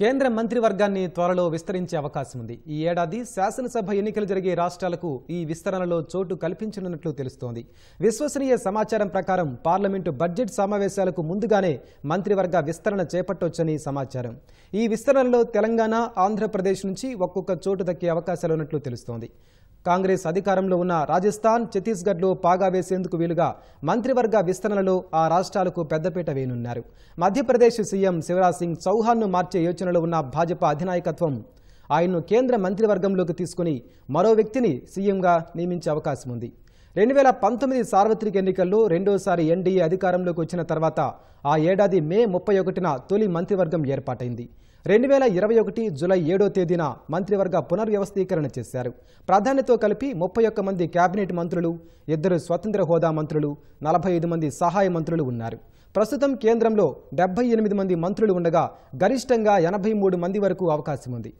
కేంద్ర మంత్రివర్గాన్ని త్వరలో విస్తరించే అవకాశం ఉంది ఈ ఏడాది శాసనసభ ఎన్నికలు జరిగే రాష్ట్రాలకు ఈ విస్తరణలో చోటు కల్పించనున్నట్లు తెలుస్తోంది విశ్వసనీయ సమాచారం ప్రకారం పార్లమెంటు బడ్జెట్ సమావేశాలకు ముందుగానే మంత్రివర్గ విస్తరణ చేపట్టొచ్చని సమాచారం ఈ విస్తరణలో తెలంగాణ ఆంధ్రప్రదేశ్ నుంచి ఒక్కొక్క చోటు దక్కే అవకాశాలున్నట్లు తెలుస్తోంది కాంగ్రెస్ అధికారంలో ఉన్న రాజస్థాన్ ఛత్తీస్గఢ్లో పాగా వేసేందుకు వీలుగా మంత్రివర్గ విస్తరణలో ఆ రాష్ట్రాలకు పెద్దపీట వేయనున్నారు మధ్యప్రదేశ్ సీఎం శివరాజ్ సింగ్ చౌహాన్ను మార్చే యోచన ఆలోచనలో ఉన్న భాజపా అధినాయకత్వం ఆయన్ను కేంద్ర మంత్రివర్గంలోకి తీసుకుని మరో వ్యక్తిని సీఎంగా నియమించే అవకాశం ఉంది రెండు వేల పంతొమ్మిది సార్వత్రిక ఎన్నికల్లో రెండోసారి ఎన్డీఏ అధికారంలోకి వచ్చిన తర్వాత ఆ ఏడాది మే ముప్పై ఒకటిన తొలి మంత్రివర్గం ఏర్పాటైంది రెండు వేల ఇరవై ఒకటి జులై ఏడో తేదీన మంత్రివర్గ పునర్వ్యవస్థీకరణ చేశారు ప్రాధాన్యత కలిపి ముప్పై ఒక్క మంది కేబినెట్ మంత్రులు ఇద్దరు స్వతంత్ర హోదా మంత్రులు నలభై ఐదు మంది సహాయ మంత్రులు ఉన్నారు ప్రస్తుతం కేంద్రంలో డెబ్బై ఎనిమిది మంది మంత్రులు ఉండగా గరిష్టంగా ఎనభై మూడు మంది వరకు అవకాశం ఉంది